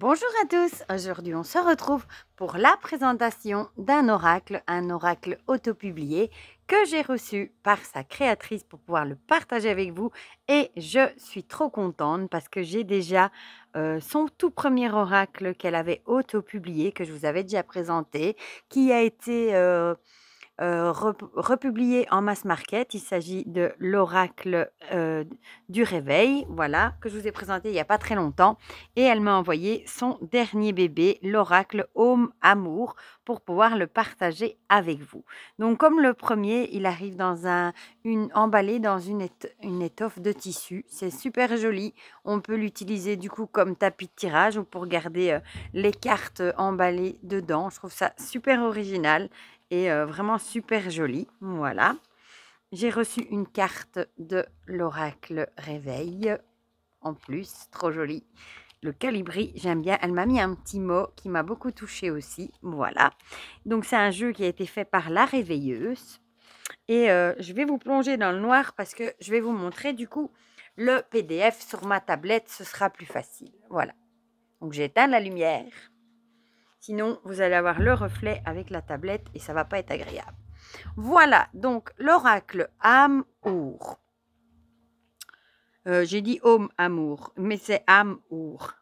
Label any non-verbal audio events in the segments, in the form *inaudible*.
Bonjour à tous, aujourd'hui on se retrouve pour la présentation d'un oracle, un oracle autopublié que j'ai reçu par sa créatrice pour pouvoir le partager avec vous et je suis trop contente parce que j'ai déjà euh, son tout premier oracle qu'elle avait autopublié, que je vous avais déjà présenté, qui a été... Euh, euh, republié en mass market. Il s'agit de l'oracle euh, du réveil, voilà, que je vous ai présenté il n'y a pas très longtemps. Et elle m'a envoyé son dernier bébé, l'oracle Home Amour, pour pouvoir le partager avec vous. Donc comme le premier, il arrive dans une, emballé dans une, étoffe de tissu. C'est super joli. On peut l'utiliser du coup comme tapis de tirage ou pour garder euh, les cartes emballées dedans. Je trouve ça super original et euh, vraiment super joli Voilà. J'ai reçu une carte de l'oracle réveil en plus, trop joli Le Calibri, j'aime bien. Elle m'a mis un petit mot qui m'a beaucoup touché aussi. Voilà. Donc, c'est un jeu qui a été fait par La Réveilleuse. Et euh, je vais vous plonger dans le noir parce que je vais vous montrer du coup le PDF sur ma tablette. Ce sera plus facile. Voilà. Donc, j'éteins la lumière. Sinon, vous allez avoir le reflet avec la tablette et ça va pas être agréable. Voilà, donc l'oracle Amour. Euh, j'ai dit homme amour, mais c'est amour.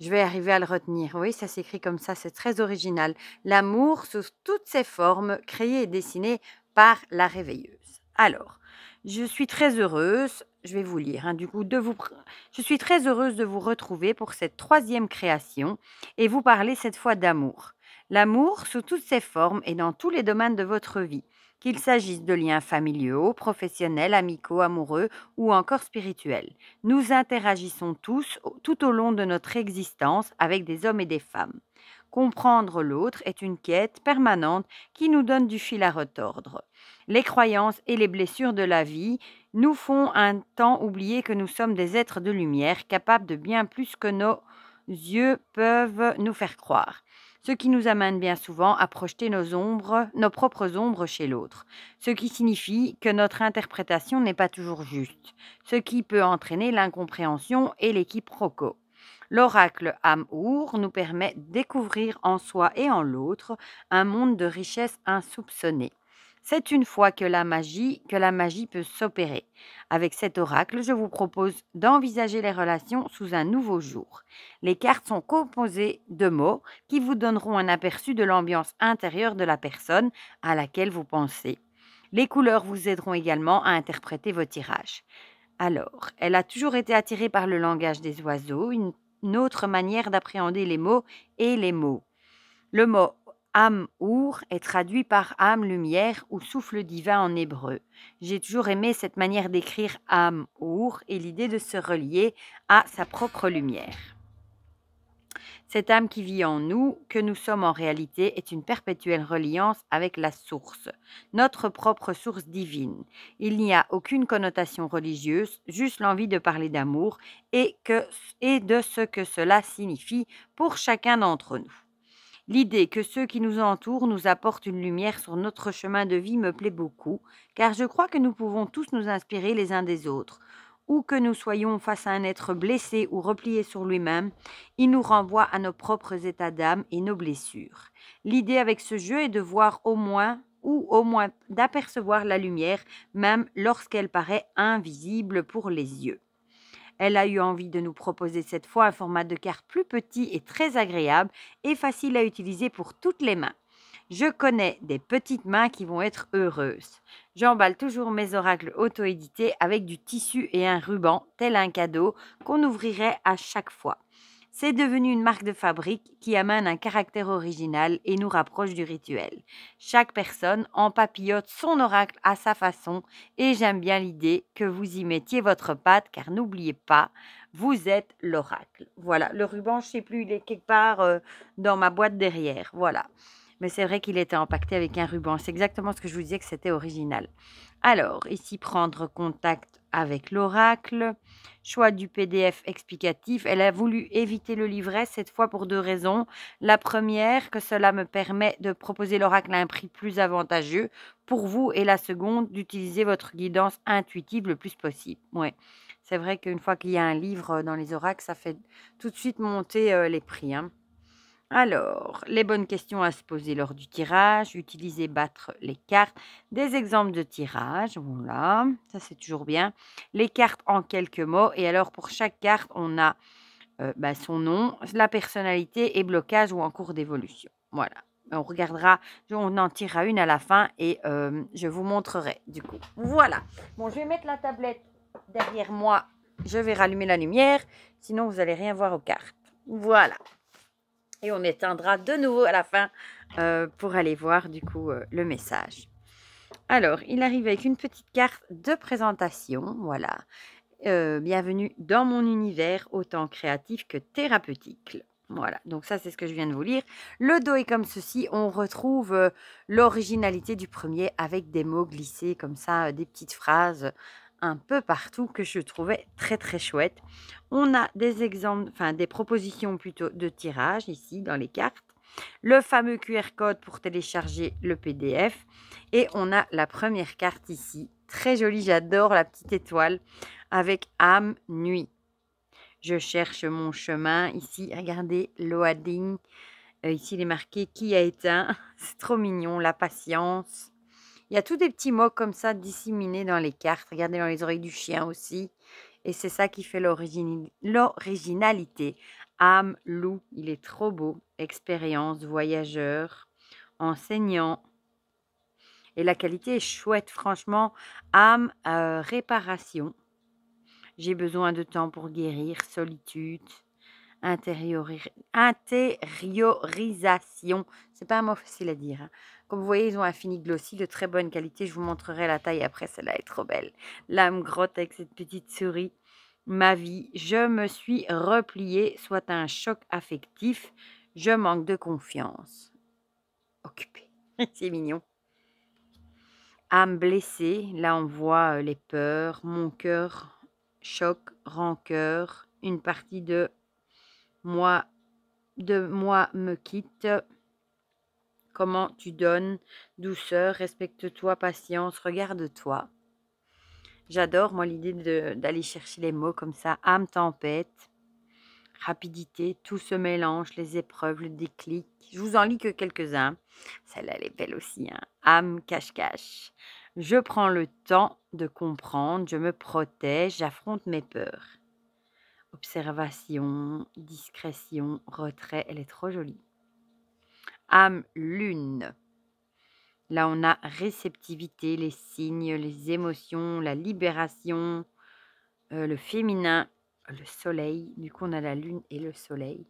Je vais arriver à le retenir. Oui, ça s'écrit comme ça, c'est très original. L'amour sous toutes ses formes, créé et dessiné par la réveilleuse. Alors, je suis très heureuse, je vais vous lire. Hein. du coup, je suis très heureuse de vous retrouver pour cette troisième création et vous parler cette fois d'amour. L'amour sous toutes ses formes et dans tous les domaines de votre vie, qu'il s'agisse de liens familiaux, professionnels, amicaux, amoureux ou encore spirituels. Nous interagissons tous tout au long de notre existence avec des hommes et des femmes. Comprendre l'autre est une quête permanente qui nous donne du fil à retordre. Les croyances et les blessures de la vie nous font un temps oublier que nous sommes des êtres de lumière, capables de bien plus que nos yeux peuvent nous faire croire, ce qui nous amène bien souvent à projeter nos ombres, nos propres ombres chez l'autre, ce qui signifie que notre interprétation n'est pas toujours juste, ce qui peut entraîner l'incompréhension et l'équiproquo. L'oracle Amour nous permet de découvrir en soi et en l'autre un monde de richesses insoupçonnées. C'est une fois que la magie, que la magie peut s'opérer. Avec cet oracle, je vous propose d'envisager les relations sous un nouveau jour. Les cartes sont composées de mots qui vous donneront un aperçu de l'ambiance intérieure de la personne à laquelle vous pensez. Les couleurs vous aideront également à interpréter vos tirages. Alors, elle a toujours été attirée par le langage des oiseaux, une, autre manière d'appréhender les mots et les mots. Le mot âme our est traduit par âme lumière ou souffle divin en hébreu. J'ai toujours aimé cette manière d'écrire âme our et l'idée de se relier à sa propre lumière. Cette âme qui vit en nous, que nous sommes en réalité, est une perpétuelle reliance avec la source, notre propre source divine. Il n'y a aucune connotation religieuse, juste l'envie de parler d'amour et, et de ce que cela signifie pour chacun d'entre nous. L'idée que ceux qui nous entourent nous apportent une lumière sur notre chemin de vie me plaît beaucoup, car je crois que nous pouvons tous nous inspirer les uns des autres. Ou que nous soyons face à un être blessé ou replié sur lui-même, il nous renvoie à nos propres états d'âme et nos blessures. L'idée avec ce jeu est de voir au moins ou au moins d'apercevoir la lumière, même lorsqu'elle paraît invisible pour les yeux. Elle a eu envie de nous proposer cette fois un format de carte plus petit et très agréable et facile à utiliser pour toutes les mains. Je connais des petites mains qui vont être heureuses. J'emballe toujours mes oracles auto-édités avec du tissu et un ruban, tel un cadeau qu'on ouvrirait à chaque fois c'est devenu une marque de fabrique qui amène un caractère original et nous rapproche du rituel. Chaque personne en papillote son oracle à sa façon et j'aime bien l'idée que vous y mettiez votre patte car n'oubliez pas, vous êtes l'oracle. Voilà, le ruban, je sais plus, il est quelque part euh, dans ma boîte derrière. Voilà. Mais c'est vrai qu'il était empaqueté avec un ruban. C'est exactement ce que je vous disais que c'était original. Alors, ici, prendre contact avec l'oracle, choix du PDF explicatif. Elle a voulu éviter le livret cette fois pour deux raisons. La première, que cela me permet de proposer l'oracle à un prix plus avantageux pour vous et la seconde, d'utiliser votre guidance intuitive le plus possible. Ouais. C'est vrai qu'une fois qu'il y a un livre euh, dans les oracles, ça fait tout de suite monter euh, les prix. Hein. Alors, les bonnes questions à se poser lors du tirage, utiliser, battre les cartes, des exemples de tirage, voilà, ça c'est toujours bien, les cartes en quelques mots, et alors pour chaque carte, on a euh, bah, son nom, la personnalité et blocage ou en cours d'évolution. Voilà, on regardera, on en tirera une à la fin et euh, je vous montrerai du coup. Voilà, bon je vais mettre la tablette derrière moi, je vais rallumer la lumière, sinon vous n'allez rien voir aux cartes. Voilà. Et on éteindra de nouveau à la fin euh, pour aller voir du coup euh, le message. Alors, il arrive avec une petite carte de présentation. Voilà. Euh, bienvenue dans mon univers autant créatif que thérapeutique. Voilà, donc ça c'est ce que je viens de vous lire. Le dos est comme ceci, on retrouve l'originalité du premier avec des mots glissés comme ça, des petites phrases un peu partout que je trouvais très très chouette. On a des exemples, enfin des propositions plutôt de tirage ici dans les cartes. Le fameux QR code pour télécharger le PDF. Et on a la première carte ici. Très jolie, j'adore la petite étoile avec âme nuit. Je cherche mon chemin. Ici, regardez, loading. Euh, ici, il est marqué qui a éteint. *laughs* C'est trop mignon, la patience. Il y a tous des petits mots comme ça disséminés dans les cartes. Regardez dans les oreilles du chien aussi. Et c'est ça qui fait l'originalité. Âme, loup, il est trop beau. Expérience, voyageur, enseignant. Et la qualité est chouette, franchement. Âme, euh, réparation. J'ai besoin de temps pour guérir, solitude, intériorisation. C'est pas un mot facile à dire. Hein. Comme vous voyez, ils ont un fini glossy de très bonne qualité. Je vous montrerai la taille après, celle-là est trop belle. L'âme grotte avec cette petite souris. Ma vie, je me suis repliée, soit un choc affectif, je manque de confiance. Occupé, *laughs* c'est mignon. Âme blessée, là on voit euh, les peurs, mon cœur, choc, rancœur, une partie de moi, de moi me quitte, comment tu donnes, douceur, respecte-toi, patience, regarde-toi. J'adore, moi, l'idée d'aller chercher les mots comme ça, âme, tempête, rapidité, tout se mélange, les épreuves, le déclic. Je vous en lis que quelques-uns. Celle-là, elle est belle aussi. Hein. Âme, cache-cache. Je prends le temps de comprendre, je me protège, j'affronte mes peurs. Observation, discrétion, retrait, elle est trop jolie âme lune. Là, on a réceptivité, les signes, les émotions, la libération, euh, le féminin, le soleil. Du coup, on a la lune et le soleil.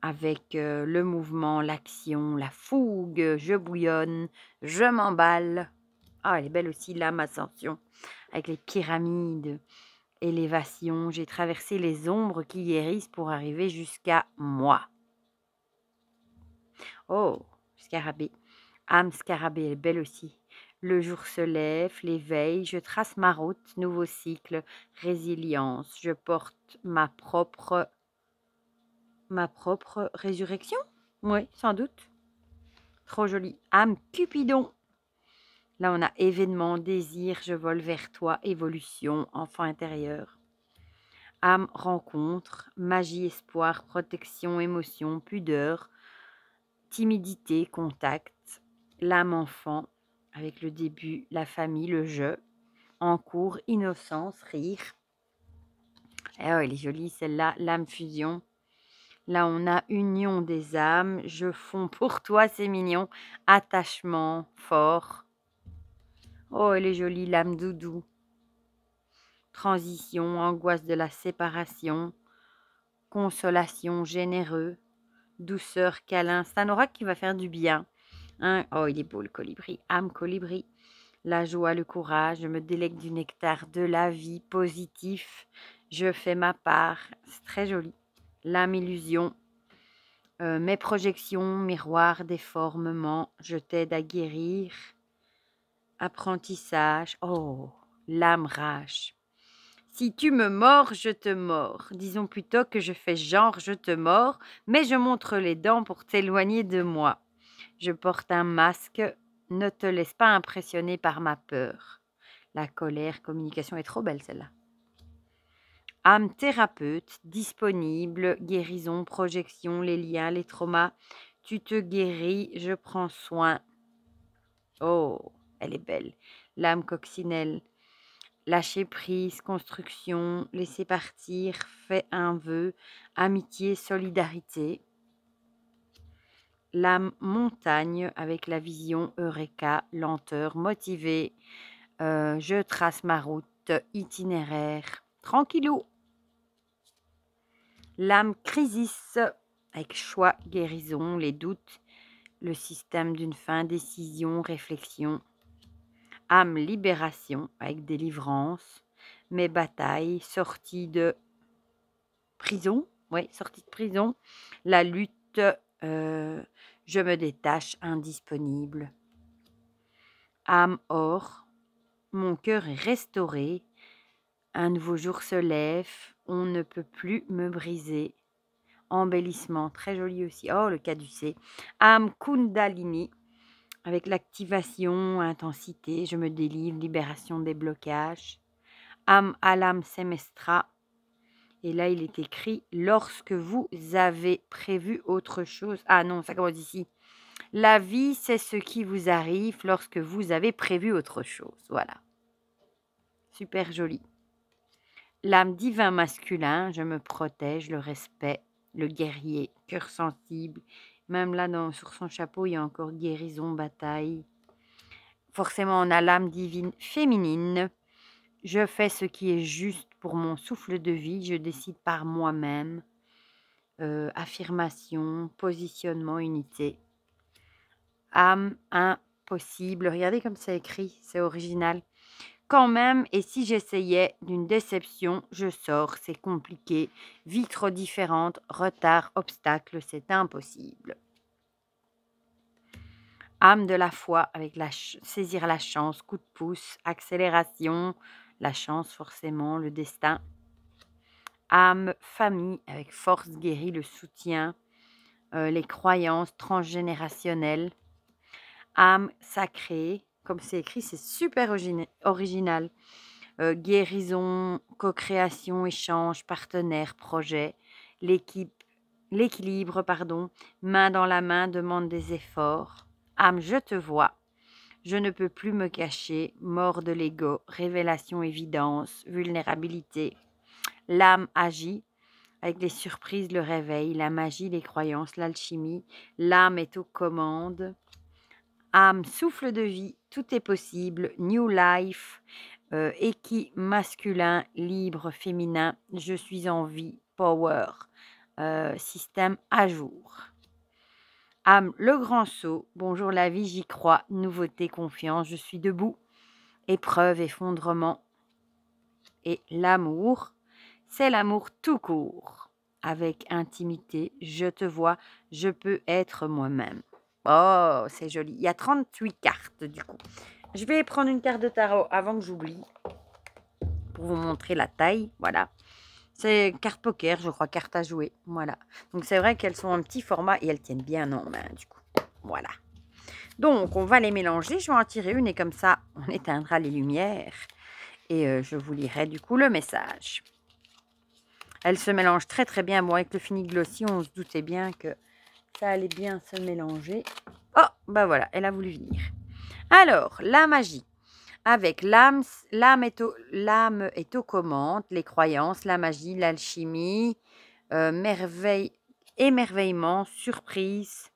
Avec euh, le mouvement, l'action, la fougue, je bouillonne, je m'emballe. Ah, elle est belle aussi, l'âme ascension, avec les pyramides, élévation. J'ai traversé les ombres qui guérissent pour arriver jusqu'à moi. Oh, scarabée. Âme scarabée, elle est belle aussi. Le jour se lève, l'éveil, je trace ma route, nouveau cycle, résilience. Je porte ma propre ma propre résurrection Oui, sans doute. Trop joli. Âme Cupidon. Là, on a événement, désir, je vole vers toi, évolution, enfant intérieur. Âme rencontre, magie, espoir, protection, émotion, pudeur, timidité, contact, l'âme enfant, avec le début, la famille, le jeu, en cours, innocence, rire. Eh elle est jolie celle-là, l'âme fusion. Là, on a union des âmes, je fonds pour toi, c'est mignon, attachement fort. Oh, elle est jolie, l'âme doudou. Transition, angoisse de la séparation, consolation généreux, douceur, câlin. C'est un qui va faire du bien. Hein. oh, il est beau le colibri. Âme colibri. La joie, le courage. Je me délègue du nectar de la vie positif. Je fais ma part. C'est très joli. L'âme illusion. Euh, mes projections, miroir, déformement. Je t'aide à guérir. Apprentissage. Oh, l'âme rage. Si tu me mords, je te mords. Disons plutôt que je fais genre je te mords, mais je montre les dents pour t'éloigner de moi. Je porte un masque, ne te laisse pas impressionner par ma peur. La colère, communication est trop belle celle-là. Âme thérapeute, disponible, guérison, projection, les liens, les traumas. Tu te guéris, je prends soin. Oh, elle est belle. L'âme coccinelle, lâcher prise, construction, laisser partir, fait un vœu, amitié, solidarité. L'âme, montagne avec la vision Eureka, lenteur, motivée. Euh, je trace ma route, itinéraire, tranquillou. L'âme crisis avec choix, guérison, les doutes, le système d'une fin, décision, réflexion âme libération avec délivrance, mes batailles, sortie de prison, oui, sortie de prison, la lutte, euh, je me détache, indisponible. Âme or, mon cœur est restauré, un nouveau jour se lève, on ne peut plus me briser. Embellissement, très joli aussi. Oh, le caducé. Âme Kundalini, avec l'activation, intensité, je me délivre, libération des blocages. Am alam semestra. Et là, il est écrit lorsque vous avez prévu autre chose. Ah non, ça commence ici. La vie, c'est ce qui vous arrive lorsque vous avez prévu autre chose. Voilà. Super joli. L'âme divin masculin, je me protège, le respect, le guerrier, cœur sensible même là, sur son chapeau, il y a encore guérison, bataille. Forcément, on a l'âme divine féminine. Je fais ce qui est juste pour mon souffle de vie. Je décide par moi-même. Euh, affirmation, positionnement, unité. Âme impossible. Regardez comme c'est écrit, c'est original quand même, et si j'essayais d'une déception, je sors, c'est compliqué, vie trop différente, retard, obstacle, c'est impossible. Âme de la foi avec la saisir la chance, coup de pouce, accélération, la chance forcément, le destin. Âme, famille avec force guérie, le soutien, euh, les croyances transgénérationnelles. Âme sacrée comme c'est écrit, c'est super original. Euh, guérison, co-création, échange, partenaire, projet, l'équipe, l'équilibre, pardon, main dans la main, demande des efforts. Âme, je te vois. Je ne peux plus me cacher, mort de l'ego, révélation, évidence, vulnérabilité. L'âme agit avec les surprises, le réveil, la magie, les croyances, l'alchimie. L'âme est aux commandes âme, souffle de vie, tout est possible, new life, euh, équi masculin, libre, féminin, je suis en vie, power, euh, système à jour. Âme, le grand saut, bonjour la vie, j'y crois, nouveauté, confiance, je suis debout, épreuve, effondrement. Et l'amour, c'est l'amour tout court, avec intimité, je te vois, je peux être moi-même. Oh, c'est joli. Il y a 38 cartes, du coup. Je vais prendre une carte de tarot avant que j'oublie. Pour vous montrer la taille. Voilà. C'est carte poker, je crois, carte à jouer. Voilà. Donc, c'est vrai qu'elles sont en petit format et elles tiennent bien en main, du coup. Voilà. Donc, on va les mélanger. Je vais en tirer une et comme ça, on *laughs* éteindra les lumières. Et euh, je vous lirai, du coup, le message. Elles se mélangent très, très bien. Bon, avec le fini glossy, on se doutait bien que ça allait bien se mélanger. Oh, ben voilà, elle a voulu venir. Alors, la magie. Avec l'âme, l'âme est, au, l'âme aux commandes, les croyances, la magie, l'alchimie, euh, merveille, émerveillement, surprise,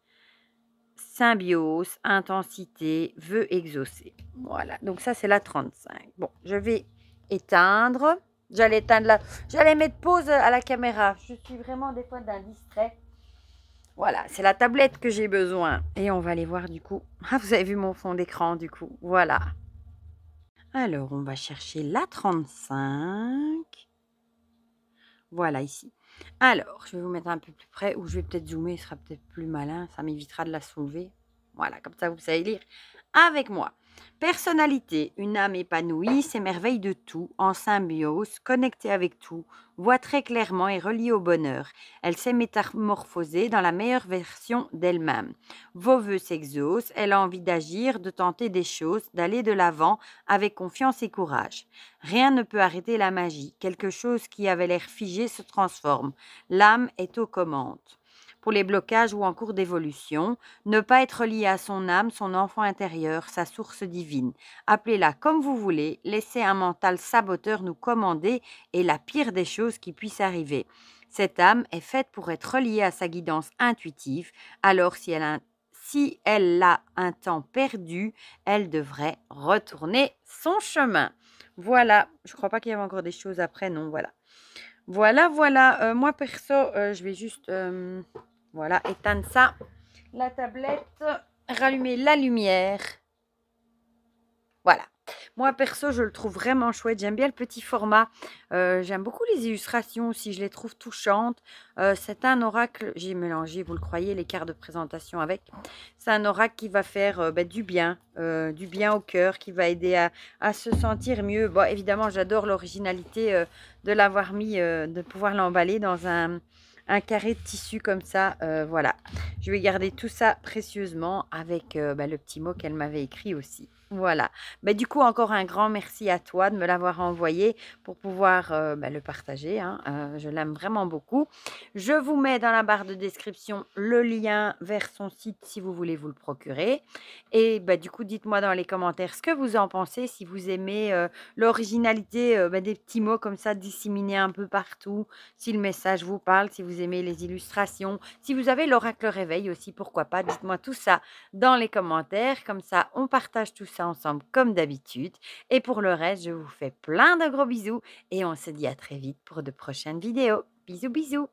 symbiose, intensité, vœux exaucés. Voilà, donc ça c'est la 35. Bon, je vais éteindre. J'allais éteindre la... J'allais mettre pause à la caméra. Je suis vraiment des fois d'un distrait. Voilà, c'est la tablette que j'ai besoin. Et on va aller voir du coup. Ah, vous avez vu mon fond d'écran du coup. Voilà. Alors, on va chercher la 35. Voilà, ici. Alors, je vais vous mettre un peu plus près, ou je vais peut-être zoomer, Ce sera peut-être plus malin, ça m'évitera de la soulever. Voilà, comme ça, vous savez lire avec moi. Personnalité, une âme épanouie s'émerveille de tout, en symbiose, connectée avec tout, voit très clairement et reliée au bonheur. Elle s'est métamorphosée dans la meilleure version d'elle-même. Vos voeux s'exaucent, elle a envie d'agir, de tenter des choses, d'aller de l'avant avec confiance et courage. Rien ne peut arrêter la magie, quelque chose qui avait l'air figé se transforme. L'âme est aux commandes pour les blocages ou en cours d'évolution, ne pas être lié à son âme, son enfant intérieur, sa source divine. Appelez-la comme vous voulez, laissez un mental saboteur nous commander et la pire des choses qui puisse arriver. Cette âme est faite pour être reliée à sa guidance intuitive, alors si elle a un si elle un temps perdu, elle devrait retourner son chemin. Voilà, je ne crois pas qu'il y avait encore des choses après, non, voilà. Voilà, voilà, euh, moi perso, euh, je vais juste... Euh, voilà, éteindre ça. La tablette, rallumer la lumière. Voilà. Moi, perso, je le trouve vraiment chouette. J'aime bien le petit format. Euh, j'aime beaucoup les illustrations aussi. Je les trouve touchantes. Euh, c'est un oracle. J'ai mélangé, vous le croyez, les cartes de présentation avec. C'est un oracle qui va faire euh, ben, du bien. du bien au cœur. Qui va aider à, à se sentir mieux. Bon, évidemment, j'adore l'originalité de l'avoir mis, de pouvoir l'emballer dans un un carré de tissu comme ça, euh, voilà. Je vais garder tout ça précieusement avec euh, bah, le petit mot qu'elle m'avait écrit aussi. Voilà. Bah, du coup, encore un grand merci à toi de me l'avoir envoyé pour pouvoir euh, bah, le partager. Hein. Euh, je l'aime vraiment beaucoup. Je vous mets dans la barre de description le lien vers son site si vous voulez vous le procurer. Et bah, du coup, dites-moi dans les commentaires ce que vous en pensez, si vous aimez euh, l'originalité des petits mots comme ça disséminés un peu partout, si le message vous parle, si vous aimez les illustrations, si vous avez l'oracle réveil aussi, pourquoi pas. Dites-moi tout ça dans les commentaires. Comme ça, on partage tout ça ensemble comme d'habitude. Et pour le reste, je vous fais plein de gros bisous et on se dit à très vite pour de prochaines vidéos. Bisous bisous